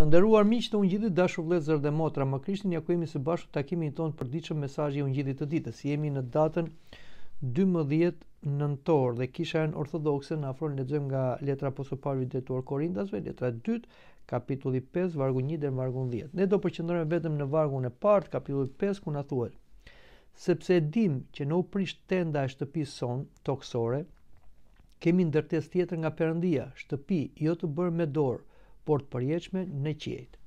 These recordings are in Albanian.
Të nderuar miq të ungjillit, dashur vëllezër dhe motra, më krishtin ja kemi së bashku takimin tonë për ditën e mesazhit ungjillit të ditës. Jemi në datën 12 nëntor dhe kisha në ortodokse në afro lexojmë nga letra apostol Paulit drejtuar Korintasve, letra e dytë, kapitulli 5, vargu 1 deri vargu 10. Ne do të përqendrohemi vetëm në vargun e parë, kapitulli 5, ku na thuhet: Sepse dim që në prish tenda e shtëpisë son toksore, kemi ndërtesë tjetër nga Perëndia, shtëpi jo të bërë me dorë, të përjeqme në qjetë.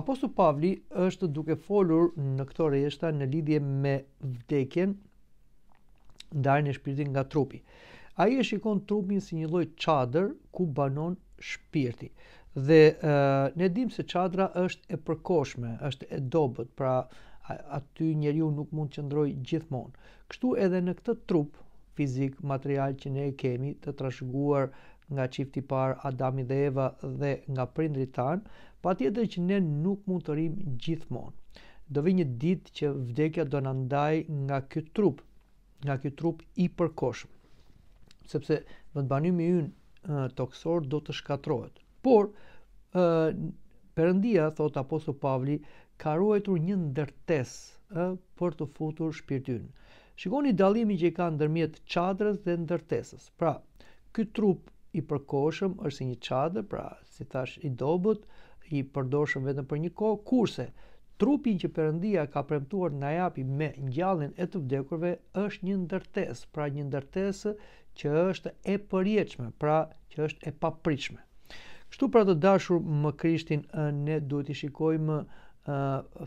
Apostu Pavli është duke folur në këto rejeshta në lidhje me vdekjen ndarën e shpirtin nga trupi. A i e shikon trupin si një loj qadër ku banon shpirti. Dhe uh, ne dim se qadra është e përkoshme, është e dobet, pra aty njeriu nuk mund të qëndroj gjithmonë. Kështu edhe në këtë trup fizik, material që ne e kemi të trashëguar nga qifti par Adam i dhe Eva dhe nga prindri tan, pa tjetër që ne nuk mund të rrim gjithmon. Do vi një dit që vdekja do nëndaj nga kjo trup, nga kjo trup i përkoshm, sepse vëndbanimi yn toksor do të shkatrojt. Por, përëndia, thot aposu Pavli, ka ruajtur një ndërtes për të futur shpirtin. Shikoni dalimi që i ka ndërmjet qadrës dhe ndërtesës. Pra, këtë trup i përkohshëm është si një çadër, pra, si thash, i dobët, i përdorshëm vetëm për një kohë, kurse trupin që Perëndia ka premtuar na japi me ngjalljen e të vdekurve është një ndërtesë, pra një ndërtesë që është e përjetshme, pra që është e papritshme. Kështu pra të dashur më Krishtin ne duhet të shikojmë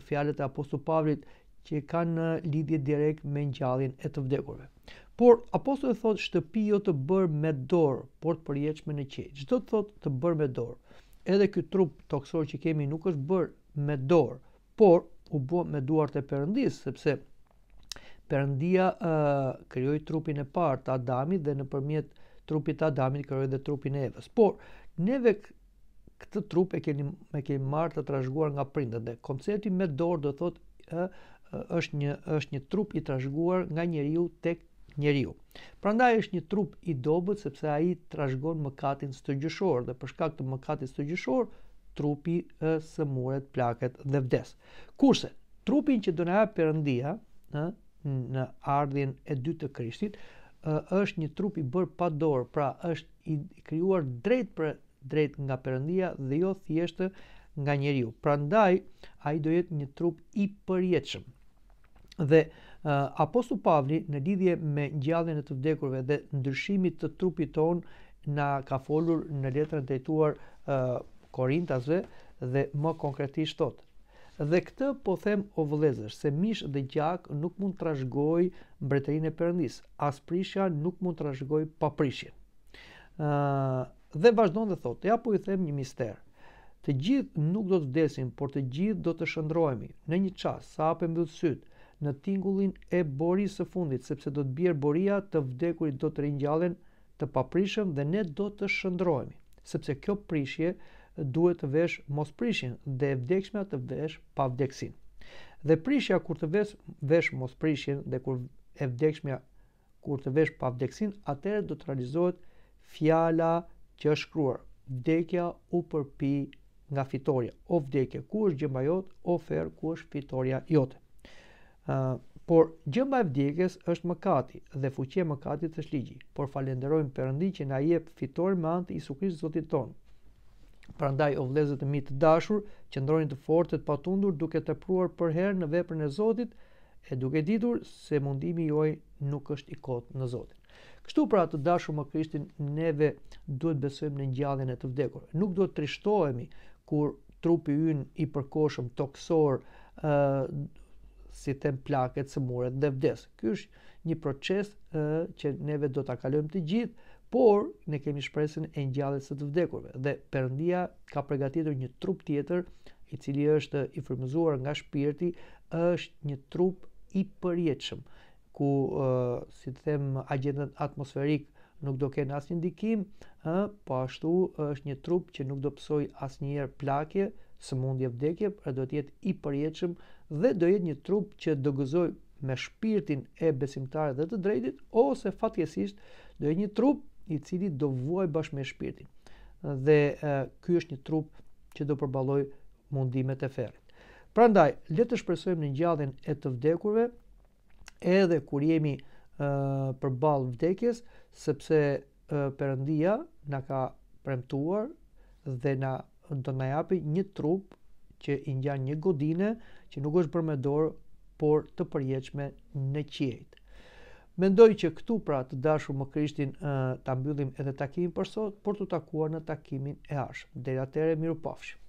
fjalët e apostullit Pavlit që kanë lidhje direkt me ngjalljen e të vdekurve. Por apostoli thot shtëpi jo të bërë me dorë, por të përjetshme në qiell. Çdo të thotë të bërë me dorë. Edhe ky trup toksor që kemi nuk është bërë me dorë, por u bë me duart e Perëndis, sepse Perëndia uh, krijoi trupin e parë të Adamit dhe nëpërmjet trupit të Adamit krijoi dhe trupin e Evës. Por neve këtë trup e keni me kemi marrë të trashëguar nga prindët dhe koncepti me dorë do thotë uh, është një është një trup i trashëguar nga njeriu tek njeriu. Prandaj është një trup i dobët sepse ai trashëgon mëkatin së gjyshor dhe për shkak të mëkatis së gjyshor trupi e sëmuret plaket dhe vdes. Kurse trupin që do na jap Perëndia, ë, në ardhjën e dytë të Krishtit, ë, është një trup i bërë pa dorë, pra është i krijuar drejt për drejt nga Perëndia dhe jo thjesht nga njeriu. Prandaj ai do jetë një trup i përjetshëm. Dhe Apostu Pavli në lidhje me gjallin e të vdekurve dhe ndryshimit të trupit ton na ka folur në letrën të drejtuar uh, Korintasve dhe më konkretisht thot. dhe këtë po them o vëllezër se mish dhe gjak nuk mund të trashëgoj mbretërinë e perëndis as prishja nuk mund të trashëgoj pa prishjen ë uh, dhe vazhdon të thotë ja po i them një mister të gjithë nuk do të vdesim por të gjithë do të shndrohemi në një çast sa hapë mbyll syt në tingullin e borisë së fundit, sepse do të bjerë boria të vdekurit do të rinjallin të paprishëm dhe ne do të shëndrojmi, sepse kjo prishje duhet të vesh mos prishin dhe vdekshmja të vesh pa vdeksin. Dhe prishja kur të vesh, vesh mos prishin dhe kur e vdekshmja kur të vesh pa vdeksin, atëre do të realizohet fjala që është shkruar. Vdekja u përpi nga fitoria. O vdekje, ku është gjemba o ferë, ku është fitoria jote por gjëmba e vdekjes është mëkati dhe fuqia e mëkatit është ligji. Por falenderojmë Perëndin që na jep fitore me anë të Isu Krishtit Zotit ton. Prandaj o vëllezër të mi të dashur, qëndroni të fortë të patundur duke tepruar për herë në veprën e Zotit e duke ditur se mundimi juaj nuk është i kotë në Zotin. Kështu pra të dashur më Krishtin, neve duhet besojmë në ngjalljen e të vdekur. Nuk duhet trishtohemi kur trupi ynë i përkohshëm toksor ë uh, si tem plaket, sëmuret dhe vdes. Ky është një proces që neve do ta kalojmë të gjithë, por ne kemi shpresën e ngjalljes së të vdekurve dhe Perëndia ka përgatitur një trup tjetër i cili është i frymëzuar nga shpirti, është një trup i përjetshëm ku si të them agendat atmosferik nuk do kenë asnjë ndikim, ë, po ashtu është një trup që nuk do psoj asnjëherë plakje, sëmundje vdekje, pra do të jetë i përjetshëm dhe do jetë një trup që do gëzoj me shpirtin e besimtarit dhe të drejtit ose fatkesisht do jetë një trup i cili do vuaj bashkë me shpirtin. Dhe ky është një trup që do përballoj mundimet e ferrit. Prandaj, le të shpresojmë në ngjalljen e të vdekurve edhe kur jemi ë përball vdekjes, sepse e, Perëndia na ka premtuar dhe na do të na japi një trup që i ngjan një godine që nuk është për me dorë, por të përjetshme në qiejt. Mendoj që këtu pra të dashur më Krishtin uh, ta mbyllim edhe takimin për sot, por të takuar në takimin e ardhshëm. Deri atëherë mirupafshim.